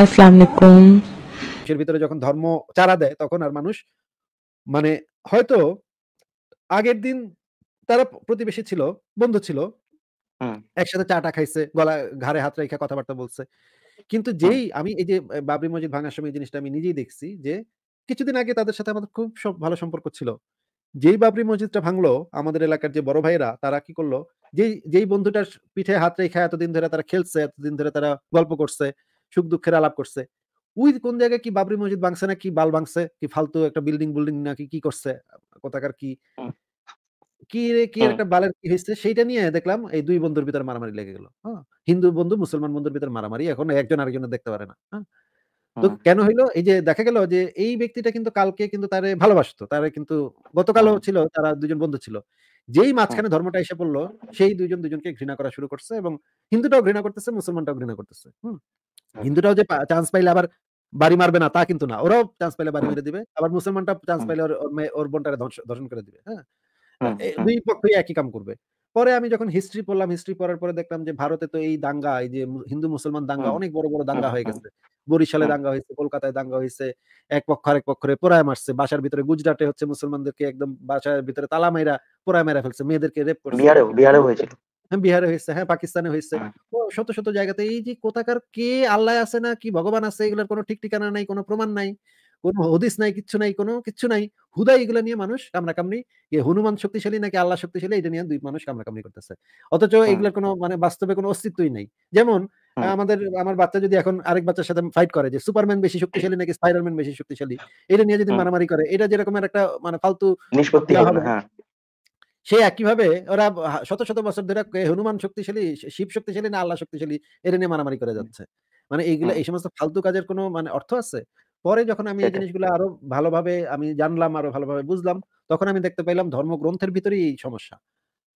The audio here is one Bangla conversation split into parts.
এর ভিতরে যখন ধর্ম চারা দেয় তখন আর মানুষ মানে হয়তো আগের দিন তারা প্রতিবেশী ছিল বন্ধু ছিল একসাথে চাটা খাইছে গলা ঘাড়ে হাত কথাবার্তা বলছে কিন্তু যেই আমি এই যে বাবরি মসজিদ ভাঙার সময় জিনিসটা আমি নিজেই দেখছি যে কিছুদিন আগে তাদের সাথে আমাদের খুব ভালো সম্পর্ক ছিল যেই বাবরি মসজিদটা ভাঙলো আমাদের এলাকার যে বড় ভাইরা তারা কি করলো যেই যেই বন্ধুটার পিঠে হাত রেখা এতদিন ধরে তারা খেলছে এতদিন ধরে তারা গল্প করছে সুখ দুঃখের আলাপ করছে উই কোন জায়গায় কি বাবরি মসজিদ ভাঙছে না কি বাল ভাঙছে কি ফালতু একটা বিল্ডিং বিল্ডিং নাকি কি করছে কোথাকার কি কি রে কি একটা বালের কি হয়েছে সেইটা নিয়ে দেখলাম এই দুই বন্ধুর ভিতরে মারামারি লেগে গেল হ্যাঁ, হিন্দু বন্ধু মুসলমান বন্ধুর ভিতরে মারামারি এখন একজন আরেকজনের দেখতে পারে না হ্যাঁ, তো কেন হইলো এই যে দেখা গেল যে এই ব্যক্তিটা কিন্তু কালকে কিন্তু তারে ভালোবাসতো তারে কিন্তু গতকালও ছিল তারা দুজন বন্ধু ছিল যেই মাঝখানে ধর্মটা এসে পড়লো সেই দুজন দুজনকে ঘৃণা করা শুরু করছে এবং হিন্দুটাও ঘৃণা করতেছে মুসলমানটাও ঘৃণা করতেছে হ্যাঁ। হিন্দুরাও যে চান্স পাইলে আবার বাড়ি মারবে না তা কিন্তু না ওরাও চান্স পাইলে বাড়ি মেরে দিবে আবার মুসলমানটা চান্স পাইলে ওর বোনটারে ধর্ষণ করে দিবে হ্যাঁ দুই পক্ষই একই কাম করবে পরে আমি যখন হিস্ট্রি পড়লাম হিস্ট্রি পড়ার পরে দেখলাম যে ভারতে তো এই দাঙ্গা এই যে হিন্দু মুসলমান দাঙ্গা অনেক বড় বড় দাঙ্গা হয়ে গেছে বরিশালে দাঙ্গা হয়েছে কলকাতায় দাঙ্গা হয়েছে এক পক্ষ আরেক পক্ষে পোড়ায় মারছে বাসার ভিতরে গুজরাটে হচ্ছে মুসলমানদেরকে একদম বাসার ভিতরে তালা মাইরা পোড়ায় মেরা ফেলছে মেয়েদেরকে রেপ করছে বিহারেও বিহারেও হয়েছিল বিহারে হয়েছে হ্যাঁ পাকিস্তানে হয়েছে হ্যাঁ। শত শত জায়গাতে এই যে কোথাকার কে আল্লাহ আছে না কি ভগবান আছে এগুলোর কোনো ঠিক ঠিকানা নাই কোনো প্রমাণ নাই কোনো হদিস নাই কিছু নাই কোনো কিছু নাই হুদাই এগুলো নিয়ে মানুষ কামনা কামনি হনুমান শক্তিশালী নাকি আল্লাহ শক্তিশালী এটা নিয়ে দুই মানুষ কামড়াকামড়ি করতেছে অথচ হ্যাঁ। এগুলোর কোনো মানে বাস্তবে কোনো অস্তিত্বই নাই যেমন হ্যাঁ। আমাদের আমার বাচ্চা যদি এখন আরেক বাচ্চার সাথে ফাইট করে যে সুপারম্যান বেশি শক্তিশালী নাকি স্পাইডারম্যান বেশি শক্তিশালী এটা নিয়ে যদি মারামারি করে এটা যেরকমের একটা মানে ফালতু নিষ্পত্তি সে একইভাবে ওরা শত শত বছর ধরে হনুমান শক্তিশালী শিব শক্তিশালী না আল্লাহ শক্তিশালী এর নিয়ে মারামারি করে যাচ্ছে মানে এইগুলো এই সমস্ত ফালতু কাজের কোনো মানে অর্থ আছে পরে যখন আমি এই জিনিসগুলো আরো ভালোভাবে আমি জানলাম আরো ভালোভাবে বুঝলাম তখন আমি দেখতে পাইলাম ধর্মগ্রন্থের ভিতরেই এই সমস্যা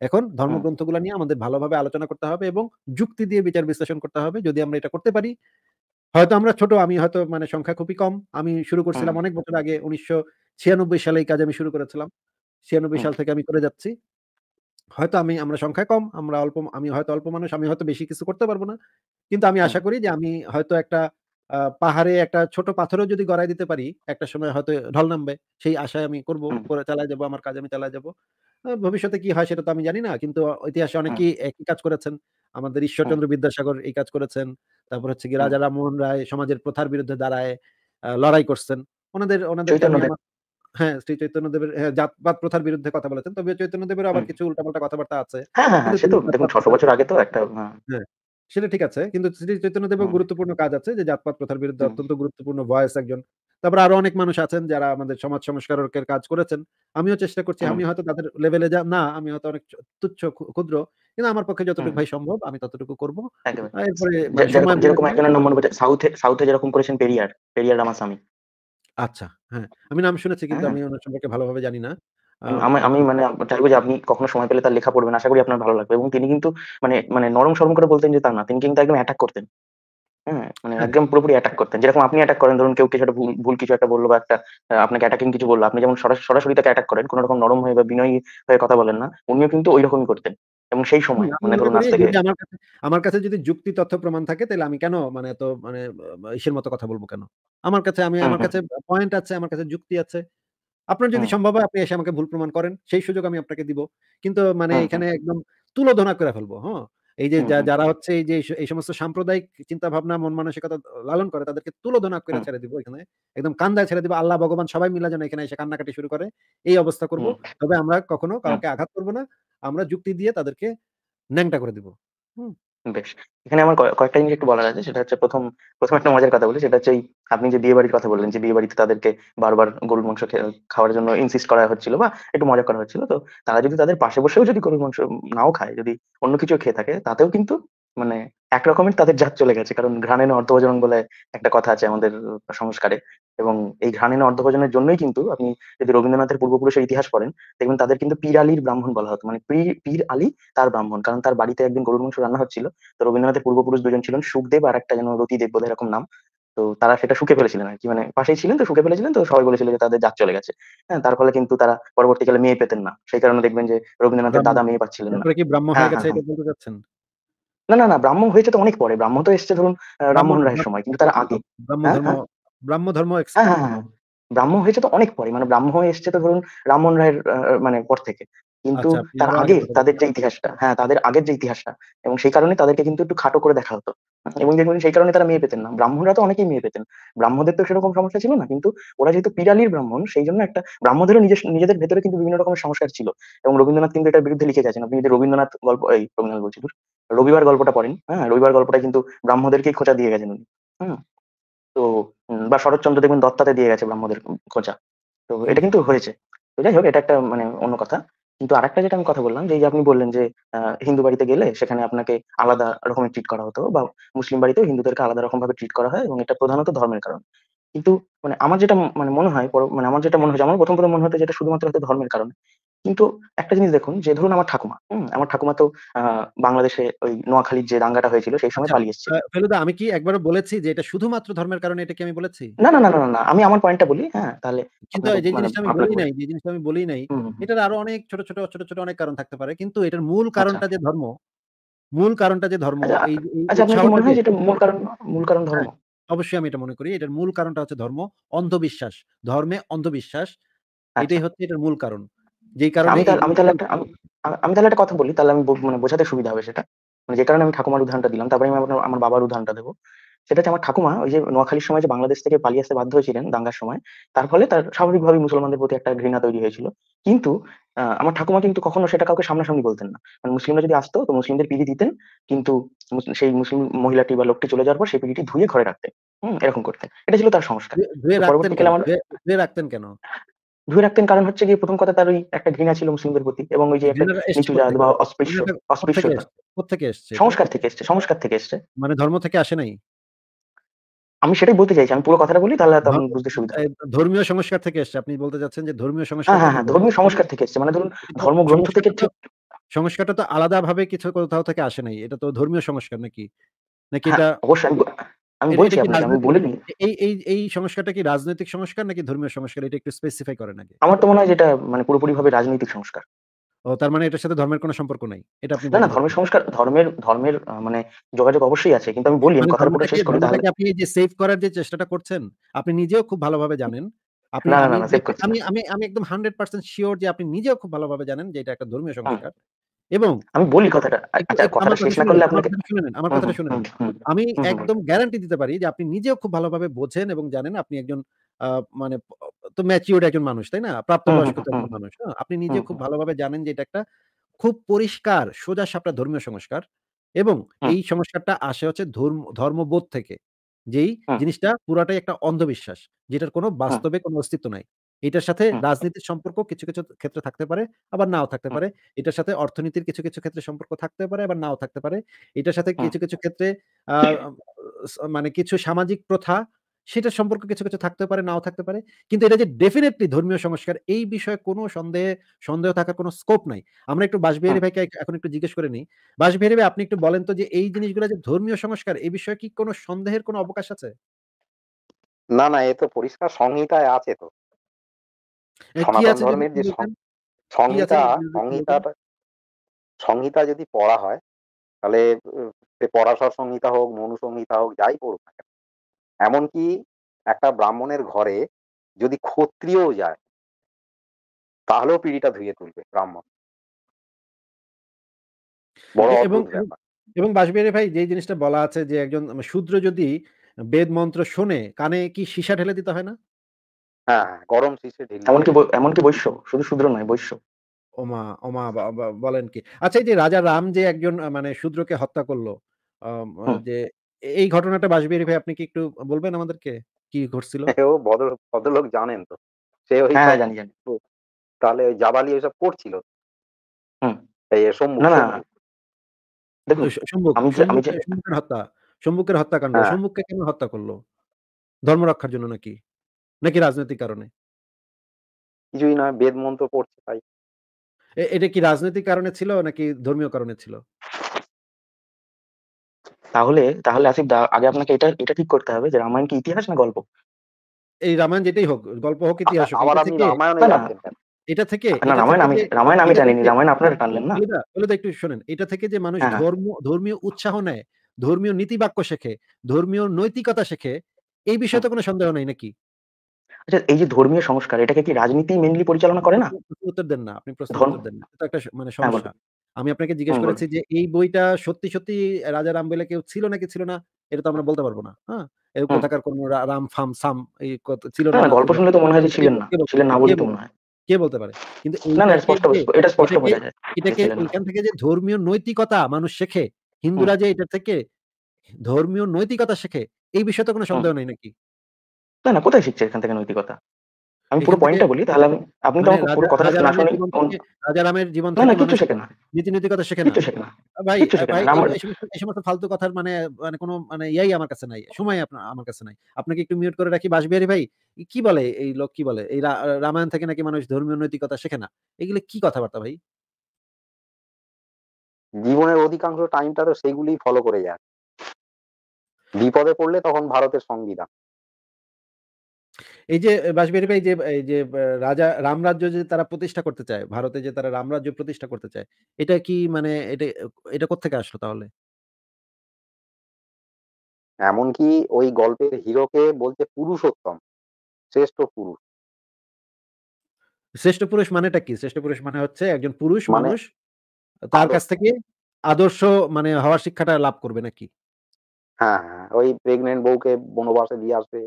এখন ধর্মগ্রন্থগুলো নিয়ে আমাদের ভালোভাবে আলোচনা করতে হবে এবং যুক্তি দিয়ে বিচার বিশ্লেষণ করতে হবে যদি আমরা এটা করতে পারি হয়তো আমরা ছোট আমি হয়তো মানে সংখ্যা খুবই কম আমি শুরু করছিলাম অনেক বছর আগে উনিশশো ছিয়ানব্বই সালে এই কাজ আমি শুরু করেছিলাম ছিয়ানব্বই সাল থেকে আমি করে যাচ্ছি হয়তো আমি আমরা সংখ্যায় কম আমরা অল্প আমি হয়তো অল্প মানুষ আমি হয়তো বেশি কিছু করতে পারবো না কিন্তু আমি আশা করি যে আমি হয়তো একটা পাহাড়ে একটা ছোট পাথরও যদি গড়াই দিতে পারি একটা সময় হয়তো ঢল নামবে সেই আশায় আমি করব করে চালায় যাব আমার কাজ আমি চালায় যাব ভবিষ্যতে কি হয় সেটা তো আমি জানি না কিন্তু ইতিহাসে অনেকেই একই কাজ করেছেন আমাদের ঈশ্বরচন্দ্র বিদ্যাসাগর এই কাজ করেছেন তারপর হচ্ছে কি রাজা রামমোহন রায় সমাজের প্রথার বিরুদ্ধে দাঁড়ায় লড়াই করছেন ওনাদের ওনাদের হ্যাঁ শ্রী চৈতন্যদেবের হ্যাঁ, জাতপাত প্রথার বিরুদ্ধে কথা বলেছেন তবে চৈতন্যদেবের আবার কিছু উল্টাপাল্টা কথাবার্তা আছে হ্যাঁ, হ্যাঁ, ছশো বছর আগে তো একটা সেটা ঠিক আছে কিন্তু শ্রী চৈতন্যদেবের গুরুত্বপূর্ণ কাজ আছে যে জাতপাত প্রথার বিরুদ্ধে অত্যন্ত গুরুত্বপূর্ণ ভয়েস একজন তারপর আরো অনেক মানুষ আছেন যারা আমাদের সমাজ সংস্কারকের কাজ করেছেন আমিও চেষ্টা করছি আমি হয়তো তাদের লেভেলে যা না আমি হয়তো অনেক তুচ্ছ ক্ষুদ্র কিন্তু আমার পক্ষে যতটুকু ভাই সম্ভব আমি ততটুকু করব এরপরে মানে যেরকম একজনের নাম মনে সাউথে সাউথে যেরকম করেছেন পেরিয়ার পেরিয়ার রামাস্বামী আচ্ছা হ্যাঁ আমি নাম শুনেছি কিন্তু হ্যাঁ। আমি ওনার সম্পর্কে ভালোভাবে জানি না আমি আমি মানে চাইবো যে আপনি কখনো সময় পেলে তার লেখা পড়বেন আশা করি আপনার ভালো লাগবে এবং তিনি কিন্তু মানে মানে নরম সরম করে বলতেন যে তা না তিনি কিন্তু একদম অ্যাটাক করতেন হ্যাঁ মানে হ্যাঁ। একদম পুরোপুরি অ্যাটাক করতেন যেরকম আপনি অ্যাটাক করেন ধরুন কেউ কিছু একটা ভুল ভুল কিছু একটা বললো বা একটা আপনাকে অ্যাটাকিং কিছু বললো আপনি যেমন সরাসরি তাকে অ্যাটাক করেন কোনো রকম নরম হয়ে বা বিনয়ী হয়ে কথা বলেন না উনিও কিন্তু ওই রকমই করতেন এবং সেই সময় মানে আজ থেকে আমার কাছে যদি যুক্তি তথ্য প্রমাণ থাকে তাহলে আমি কেন মানে এত মানে মতো কথা বলবো কেন আমার কাছে আমি আমার কাছে পয়েন্ট আছে আমার কাছে যুক্তি আছে আপনার যদি সম্ভব হয় আপনি এসে আমাকে ভুল প্রমাণ করেন সেই সুযোগ আমি আপনাকে দিব কিন্তু মানে এখানে একদম তুলোধনা করে ফেলবো হ্যাঁ এই যে যারা হচ্ছে এই যে এই সমস্ত সাম্প্রদায়িক চিন্তা ভাবনা মন মানসিকতা লালন করে তাদেরকে তুলোধনা করে ছেড়ে দিব এখানে একদম কান্দায় ছেড়ে দিব আল্লাহ ভগবান সবাই মিলা যেন এখানে এসে কান্নাকাটি শুরু করে এই অবস্থা করব তবে আমরা কখনো কাউকে আঘাত করবো না আমরা যুক্তি দিয়ে তাদেরকে ন্যাংটা করে দিব হুম বেশ এখানে আমার কয়েকটা জিনিস একটু বলার আছে সেটা হচ্ছে প্রথম প্রথম একটা মজার কথা বলি সেটা হচ্ছে আপনি যে বিয়ে বাড়ির কথা বললেন যে বিয়ে বাড়িতে তাদেরকে বারবার গরুর মাংস খাওয়ার জন্য ইনসিস্ট করা হচ্ছিল বা একটু মজা করা হচ্ছিল তো তারা যদি তাদের পাশে বসেও যদি গরুর মাংস নাও খায় যদি অন্য কিছু খেয়ে থাকে তাতেও কিন্তু মানে এক রকমের তাদের জাত চলে গেছে কারণ ঘ্রাণে অর্থবজনন বলে একটা কথা আছে আমাদের সংস্কারে এবং এই ঘ্রাণেনা অর্ধভোজনের জন্যই কিন্তু আপনি যদি রবীন্দ্রনাথের পূর্বপুরুষের ইতিহাস পড়েন দেখবেন তাদের কিন্তু পীর আলীর ব্রাহ্মণ বলা হতো মানে পীর আলী তার ব্রাহ্মণ কারণ তার বাড়িতে একদিন গরুর মাংস রান্না হচ্ছিল তো রবীন্দ্রনাথের পূর্বপুরুষ দুজন ছিলেন সুখদেব আর একটা যেন রতিদেব বোধ এরকম নাম তো তারা সেটা শুকে ফেলেছিলেন আর কি মানে পাশেই ছিলেন তো শুকে ফেলেছিলেন তো সবাই বলেছিল যে তাদের জাত চলে গেছে হ্যাঁ তার ফলে কিন্তু তারা পরবর্তীকালে মেয়ে পেতেন না সেই কারণে দেখবেন যে রবীন্দ্রনাথের দাদা মেয়ে পাচ্ছিলেন না হ্যাঁ, হ্যাঁ, হ্যাঁ। না না না ব্রাহ্মণ হয়েছে তো অনেক পরে ব্রাহ্মণ তো এসছে ধরুন রামমোহন রায়ের সময় কিন্তু তার আগে ব্রাহ্ম ধর্ম হ্যাঁ হ্যাঁ, হ্যাঁ হ্যাঁ ব্রাহ্ম হয়েছে তো অনেক পরে মানে ব্রাহ্ম এসছে তো ধরুন রামমোহন রায়ের মানে পর থেকে কিন্তু আচ্ছা, তার আগে তাদের যে ইতিহাসটা হ্যাঁ তাদের আগের যে ইতিহাসটা এবং সেই কারণে তাদেরকে কিন্তু একটু খাটো করে দেখা হতো আচ্ছা। এবং দেখবেন সেই কারণে তারা মেয়ে পেতেন না ব্রাহ্মণরা তো অনেকেই মেয়ে পেতেন ব্রাহ্মদের তো সেরকম সমস্যা ছিল না কিন্তু ওরা যেহেতু পিরালির ব্রাহ্মণ সেই জন্য একটা ব্রাহ্মদেরও নিজের নিজেদের ভেতরে কিন্তু বিভিন্ন রকমের সংস্কার ছিল এবং রবীন্দ্রনাথ কিন্তু এটার বিরুদ্ধে লিখে গেছেন আপনি যদি রবীন্দ্রনাথ গল্প এই রবীন্দ্রনাথ বলছি রবিবার গল্পটা পড়েন হ্যাঁ রবিবার গল্পটা কিন্তু ব্রাহ্মদেরকেই খোঁচা দিয়ে গেছেন উনি হ্যাঁ তো বা শরৎচন্দ্র দেখবেন দত্তাতে দিয়ে গেছে ব্রাহ্মদের খোঁজা তো এটা কিন্তু হয়েছে তো যাই হোক এটা একটা মানে অন্য কথা কিন্তু আরেকটা যেটা আমি কথা বললাম যে আপনি বললেন যে হিন্দু বাড়িতে গেলে সেখানে আপনাকে আলাদা রকমের ট্রিট করা হতো বা মুসলিম বাড়িতেও হিন্দুদেরকে আলাদা রকম ভাবে ট্রিট করা হয় এবং এটা প্রধানত ধর্মের কারণে কিন্তু মানে আমার যেটা মানে মনে হয় মানে আমার যেটা মনে হয় আমার প্রথম প্রথম মনে হতো যেটা শুধুমাত্র হয়তো ধর্মের কারণে কিন্তু একটা জিনিস দেখুন যে ধরুন আমার ঠাকুমা হম আমার ঠাকুমা তো বাংলাদেশে ওই নোয়াখালীর যে দাঙ্গাটা হয়েছিল সেই সময় আচ্ছা, পালিয়ে এসেছে ফেলুদা আমি কি একবার বলেছি যে এটা শুধুমাত্র ধর্মের কারণে এটা কি আমি বলেছি না না না না না আমি আমার পয়েন্টটা বলি হ্যাঁ তাহলে কিন্তু যে জিনিসটা আমি বলি নাই যে জিনিসটা আমি বলি নাই এটার আরো অনেক ছোট ছোট ছোট ছোট অনেক কারণ থাকতে পারে কিন্তু এটার মূল আচ্ছা। কারণটা যে ধর্ম মূল কারণটা যে ধর্ম আচ্ছা, এই আচ্ছা আপনার মনে হয় যেটা মূল কারণ মূল কারণ ধর্ম হ্যাঁ। অবশ্যই আমি এটা মনে করি এটার মূল কারণটা হচ্ছে ধর্ম অন্ধবিশ্বাস ধর্মে অন্ধবিশ্বাস এটাই আচ্ছা। হচ্ছে এটার মূল কারণ যেই আচ্ছা, কারণে আমি তাহলে একটা আমি তাহলে একটা কথা বলি তাহলে আমি মানে বোঝাতে সুবিধা হবে সেটা মানে যে কারণে আমি ঠাকুমার উদাহরণটা দিলাম তারপরে আমি আমার বাবার উদাহরণটা দেবো সেটা হচ্ছে আমার ঠাকুমা ওই যে নোয়াখালীর সময় যে বাংলাদেশ থেকে পালিয়ে আসতে বাধ্য হয়েছিলেন দাঙ্গার সময় তার ফলে তার স্বাভাবিকভাবে মুসলমানদের প্রতি একটা ঘৃণা তৈরি হয়েছিল কিন্তু আমার ঠাকুমা কিন্তু কখনো সেটা কাউকে সামনাসামনি বলতেন না মানে মুসলিমরা যদি আসতো তো মুসলিমদের পিড়ি দিতেন কিন্তু সেই মুসলিম মহিলাটি বা লোকটি চলে যাওয়ার পর সেই পিড়িটি ধুয়ে ঘরে রাখতেন হম এরকম করতেন এটা ছিল তার সংস্কার পরবর্তীকালে আমার রাখতেন কেন ধুয়ে রাখতেন কারণ হচ্ছে গিয়ে প্রথম কথা তার ওই একটা ঘৃণা ছিল মুসলিমদের প্রতি এবং ওই যে একটা নিচু জাত বা অস্পৃশ্য সংস্কার থেকে এসছে সংস্কার থেকে এসছে মানে ধর্ম থেকে আসে নাই আমি সেটাই বলতে চাইছি আমি পুরো কথাটা বলি তাহলে তো বুঝতে সুবিধা ধর্মীয় সংস্কার থেকে এসছে আপনি বলতে যাচ্ছেন যে ধর্মীয় সংস্কার হ্যাঁ হ্যাঁ, হ্যাঁ ধর্মীয় সংস্কার থেকে এসছে মানে ধরুন ধর্মগ্রন্থ থেকে ঠিক সংস্কারটা তো আলাদা ভাবে কিছু কোথাও থেকে আসে নাই এটা তো ধর্মীয় সংস্কার নাকি নাকি হ্যাঁ, এটা অবশ্যই আমি বলছি আমি বলিনি এই এই এই সংস্কারটা কি রাজনৈতিক সংস্কার নাকি ধর্মীয় সংস্কার এটা একটু স্পেসিফাই করেন আগে আমার তো মনে হয় যেটা মানে পুরোপুরি ভাবে রাজনৈতিক সংস্কার তার মানে এটার সাথে ধর্মের কোনো সম্পর্ক নাই এটা আপনি না ধর্মের সংস্কার ধর্মের ধর্মের মানে যোগাযোগ অবশ্যই আছে কিন্তু আমি বলি আমি মানে কথার উপরে শেষ করি তাহলে আপনি যে সেভ করার যে চেষ্টাটা করছেন আপনি নিজেও খুব ভালোভাবে জানেন আপনি আমি আমি আমি একদম 100% শিওর যে আপনি নিজেও খুব ভালোভাবে জানেন যে এটা একটা ধর্মীয় হ্যাঁ। সংস্কার এবং আমি বলি কথাটা আচ্ছা কথাটা শেষ না করলে আপনাকে শুনেন আমার কথাটা শুনেন আমি একদম গ্যারান্টি দিতে পারি যে আপনি নিজেও খুব ভালোভাবে বোঝেন এবং জানেন আপনি একজন মানে তো ম্যাচিওর একজন মানুষ তাই না প্রাপ্তবয়স্ক মানুষ হ্যাঁ? আপনি নিজে খুব ভালোভাবে জানেন যে এটা একটা খুব পরিষ্কার সোজা সাপটা ধর্মীয় সংস্কার এবং এই সংস্কারটা আসে হচ্ছে ধর্ম ধর্মবোধ থেকে যেই জিনিসটা পুরাটাই একটা অন্ধবিশ্বাস যেটার কোনো বাস্তবে কোনো অস্তিত্ব নাই এটার সাথে রাজনীতির সম্পর্ক কিছু কিছু ক্ষেত্রে থাকতে পারে আবার নাও থাকতে পারে এটার সাথে অর্থনীতির কিছু কিছু ক্ষেত্রে সম্পর্ক থাকতে পারে আবার নাও থাকতে পারে এটার সাথে কিছু কিছু ক্ষেত্রে মানে কিছু সামাজিক প্রথা সেটা সম্পর্কে কিছু কিছু থাকতে পারে নাও থাকতে পারে কিন্তু এটা যে ডেফিনেটলি ধর্মীয় সংস্কার এই বিষয়ে কোনো সন্দেহে সন্দেহ থাকার কোনো স্কোপ নাই আমরা একটু বাসবিহারি ভাইকে এখন একটু জিজ্ঞেস করে নিই বাসবিহারি ভাই আপনি একটু বলেন তো যে এই জিনিসগুলো যে ধর্মীয় সংস্কার এই বিষয়ে কি কোনো সন্দেহের কোনো অবকাশ আছে না না এ তো পরিষ্কার সংহিতায় আছে তো সংহিতা যদি পড়া হয় তাহলে সে পরাশর সংহিতা হোক মনু সংহিতা হোক যাই পড়ুক না কেন এমনকি একটা ব্রাহ্মণের ঘরে যদি ক্ষত্রিয় যায় তাহলেও পিড়িটা ধুয়ে তুলবে ব্রাহ্মণ এবং এবং ভাই যে জিনিসটা বলা আছে যে একজন শূদ্র যদি বেদ মন্ত্র শোনে কানে কি সীসা ঢেলে দিতে হয় না হ্যাঁ, হ্যাঁ গরম সীসে ঢেলে এমনকি এমনকি বৈশ্য শুধু শূদ্র নয় বৈশ্য ওমা ওমা বলেন কি আচ্ছা এই যে রাজা রাম যে একজন মানে শূদ্রকে হত্যা করলো যে এই ঘটনাটা বাসবিহারী ভাই আপনি কি একটু বলবেন আমাদেরকে কি ঘটছিল ও ভদ্রলোক জানেন তো সে ওই হ্যাঁ, জানি জানি তাহলে ওই জাবালি ওইসব করছিল হুম এই না হত্যা হত্যা করলো ধর্ম রক্ষার জন্য নাকি নাকি রাজনৈতিক কারণে বেদ মন্ত্র পড়ছে এটা কি রাজনৈতিক কারণে ছিল নাকি ধর্মীয় কারণে ছিল তাহলে তাহলে আসিফ দা আগে আপনাকে এটা এটা ঠিক করতে হবে যে রামায়ণ কি ইতিহাস না গল্প এই রামায়ণ যেটাই হোক গল্প হোক আচ্ছা, ইতিহাস হোক আবার আপনি রামায়ণ এটা থেকে না রামায়ণ আমি রামায়ণ আমি রামায়ণ আপনারা টানলেন না বলে তো একটু শুনেন এটা থেকে যে মানুষ হ্যাঁ, হ্যাঁ। ধর্ম ধর্মীয় উৎসাহ নেয় ধর্মীয় নীতিবাক্য শেখে ধর্মীয় নৈতিকতা শেখে এই বিষয়ে হ্যাঁ। তো কোনো সন্দেহ নাই নাকি আচ্ছা এই যে ধর্মীয় সংস্কার এটাকে কি রাজনীতি মেনলি পরিচালনা করে না উত্তর দেন না আপনি প্রশ্ন উত্তর দেন না এটা একটা মানে সমস্যা আমি আপনাকে জিজ্ঞেস করেছি যে এই বইটা সত্যি সত্যি রাজা রামবেলা কেউ ছিল নাকি ছিল না এটা তো আমরা বলতে পারবো না হ্যাঁ কোথাকার কোন রাম ফাম সাম এই ছিল না গল্প শুনলে তো মনে হয় যে ছিলেন না ছিলেন না বলে তো মনে কে বলতে পারে কিন্তু এটা স্পষ্ট বোঝা যায় এটাকে এখান থেকে যে ধর্মীয় নৈতিকতা মানুষ শেখে হিন্দুরা যে এটা থেকে ধর্মীয় নৈতিকতা শেখে এই বিষয়ে তো কোনো সন্দেহ নেই নাকি না না কোথায় শিখছে এখান থেকে নৈতিকতা আমি পুরো পয়েন্টটা বলি তাহলে আপনি তো মানে আমাকে পুরো কথাটা না শুনে রাজা রামের জীবন না না কিছু শেখে না নীতি নীতি কথা শেখে না কিছু শেখে না ভাই এই সমস্ত ফালতু কথার মানে মানে কোনো মানে ইয়াই আমার কাছে নাই সময় আপনার আমার কাছে নাই আপনাকে একটু মিউট করে রাখি বাসবিহারী ভাই কি বলে এই লোক কি বলে এই রামায়ণ থেকে নাকি মানুষ ধর্মীয় নৈতিকতা শেখে না এগুলো কি কথাবার্তা ভাই জীবনের অধিকাংশ টাইমটা তো সেগুলি ফলো করে যায় বিপদে পড়লে তখন ভারতের সংবিধান এই যে বাসবিহারী ভাই যে এই যে রাজা রামরাজ্য যে তারা প্রতিষ্ঠা করতে চায় ভারতে যে তারা রামরাজ্য প্রতিষ্ঠা করতে চায় এটা কি মানে এটা এটা কোথেকে আসলো তাহলে এমনকি ওই গল্পের হিরোকে বলতে পুরুষোত্তম শ্রেষ্ঠ পুরুষ শ্রেষ্ঠ পুরুষ মানেটা কি শ্রেষ্ঠ পুরুষ মানে হচ্ছে একজন পুরুষ মানে মানুষ তার কাছ থেকে আদর্শ মানে হওয়ার শিক্ষাটা লাভ করবে নাকি হ্যাঁ হ্যাঁ, হ্যাঁ ওই প্রেগনেন্ট বউকে বনবাসে দিয়ে আসবে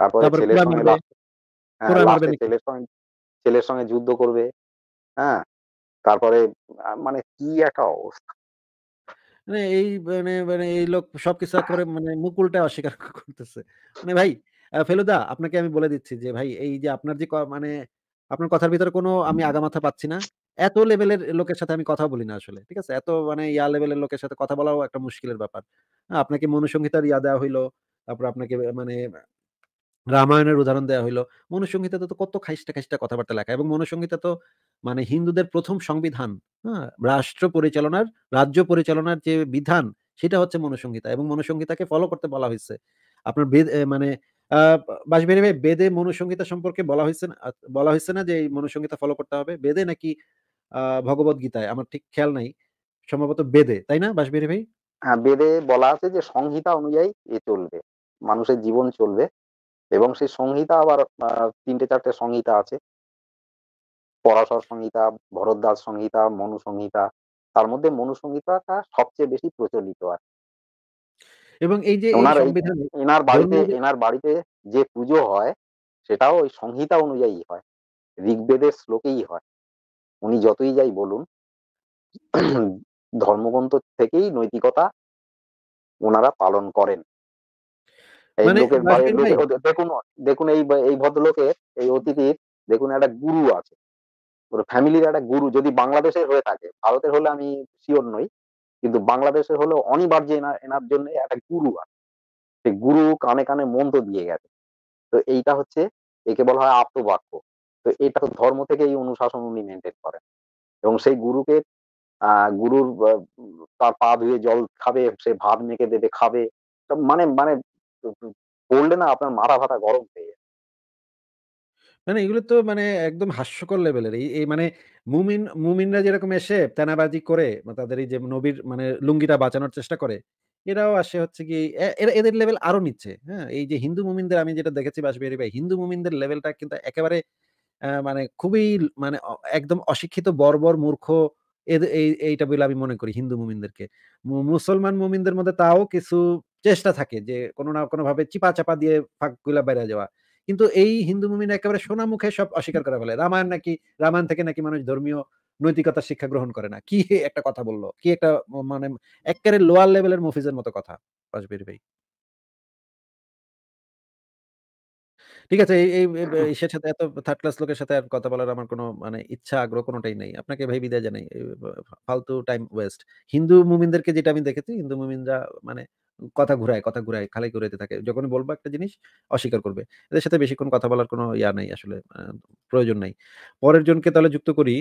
তারপরে ছেলের সঙ্গে হ্যাঁ, ছেলের সঙ্গে ছেলের সঙ্গে যুদ্ধ করবে। হ্যাঁ? তারপরে মানে কি একটা অবস্থা। মানে এই মানে মানে এই লোক সবকিছু করে মানে মুকুলটা অস্বীকার করতেছে। মানে ভাই ফেলুদা আপনাকে আমি বলে দিচ্ছি যে ভাই এই যে আপনার যে মানে আপনার কথার ভিতরে কোনো আমি আগামাথা পাচ্ছি না। এত লেভেলের লোকের সাথে আমি কথা বলি না আসলে। ঠিক আছে? এত মানে ইয়া লেভেলের লোকের সাথে কথা বলাও একটা মুশকিলের ব্যাপার। আপনাকে মনুসংহিতার ইয়া দেওয়া হইলো। তারপর আপনাকে মানে রামায়ণের উদাহরণ দেওয়া হইলো মনুসংহিতা তো কত খাইষ্টা খাইষ্টা কথাবার্তা লেখা এবং মনুসংহিতা তো মানে হিন্দুদের প্রথম সংবিধান হ্যাঁ রাষ্ট্র পরিচালনার রাজ্য পরিচালনার যে বিধান সেটা হচ্ছে মনুসংহিতা এবং মনুসংহিতাকে ফলো করতে বলা হয়েছে আপনার বেদ মানে বাসবিহারী ভাই বেদে মনুসংহিতা সম্পর্কে বলা হয়েছে বলা হয়েছে না যে এই মনুসংহিতা ফলো করতে হবে বেদে নাকি আহ ভগবত গীতায় আমার ঠিক খেয়াল নাই সম্ভবত বেদে তাই না বাসবিহারী ভাই হ্যাঁ, বেদে বলা আছে যে সংহিতা অনুযায়ী এ চলবে মানুষের জীবন চলবে এবং সেই সংহিতা আবার তিনটে চারটে সংহিতা আছে পরাশর সংহিতা ভরদ্বাজ সংহিতা মনু সংহিতা তার মধ্যে মনু সংহিতাটা সবচেয়ে বেশি প্রচলিত আর এবং এই যে এনার বাড়িতে এনার বাড়িতে যে পুজো হয় সেটাও ওই সংহিতা অনুযায়ী হয় ঋগ্বেদের শ্লোকেই হয় উনি যতই যাই বলুন ধর্মগ্রন্থ থেকেই নৈতিকতা ওনারা পালন করেন এই মানে লোকের দেখুন দেখুন এই এই ভদ্রলোকের এই অতিথির দেখুন একটা গুরু আছে ওর ফ্যামিলির একটা গুরু যদি বাংলাদেশের হয়ে থাকে ভারতের হলে আমি শিওর নই কিন্তু বাংলাদেশের হলে অনিবার্য এনার জন্য একটা গুরু আছে সেই গুরু কানে কানে মন্ত্র দিয়ে গেছে তো এইটা হচ্ছে একে বলা হয় আত্মবাক্য তো এটা তো ধর্ম থেকে এই অনুশাসন উনি মেনটেন করেন এবং সেই গুরুকে গুরুর তার পা ধুয়ে জল খাবে সে ভাত মেখে দেবে খাবে মানে মানে পড়লে না আপনার গরম হয়ে মানে এগুলো তো মানে একদম হাস্যকর লেভেলের। এই মানে মুমিন মুমিনরা যেরকম এসে তেনাবাজি করে তাদের এই যে নবীর মানে লুঙ্গিটা বাঁচানোর চেষ্টা করে, এরাও আসে হচ্ছে এদের লেভেল আরো নিচ্ছে হ্যাঁ? এই যে হিন্দু মুমিনদের আমি যেটা দেখেছি বাঁশবিহারী ভাই, হিন্দু মুমিনদের লেভেলটা কিন্তু একেবারে মানে খুবই মানে একদম অশিক্ষিত বর্বর মূর্খ এই এইটা বলে আমি মনে করি হিন্দু মুমিনদেরকে। মুসলমান মুমিনদের মধ্যে তাও কিছু চেষ্টা থাকে যে কোনো না ভাবে চিপা চাপা দিয়ে ফাঁকগুলা বেড়ে যাওয়া কিন্তু এই হিন্দু মুমিন একেবারে সোনা মুখে সব অস্বীকার করে ফেলে রামায়ণ নাকি রামায়ণ থেকে নাকি মানুষ ধর্মীয় নৈতিকতা শিক্ষা গ্রহণ করে না কি একটা কথা বললো কি একটা মানে একেবারে লোয়ার লেভেলের মফিজের মতো কথা বাজবির ভাই ঠিক আছে এই এই ইসের সাথে এত থার্ড ক্লাস লোকের সাথে আর কথা বলার আমার কোনো মানে ইচ্ছা আগ্রহ কোনোটাই নেই আপনাকে ভাই বিদায় জানাই ফালতু টাইম ওয়েস্ট হিন্দু মুমিনদেরকে যেটা আমি দেখেছি হিন্দু মুমিনরা মানে কথা ঘুরায় কথা ঘুরায় খালি ঘুরাইতে থাকে যখনই বলবো একটা জিনিস অস্বীকার করবে এদের সাথে বেশিক্ষণ কথা বলার কোনো ইয়া নাই আসলে প্রয়োজন নাই পরের জনকে তাহলে যুক্ত করি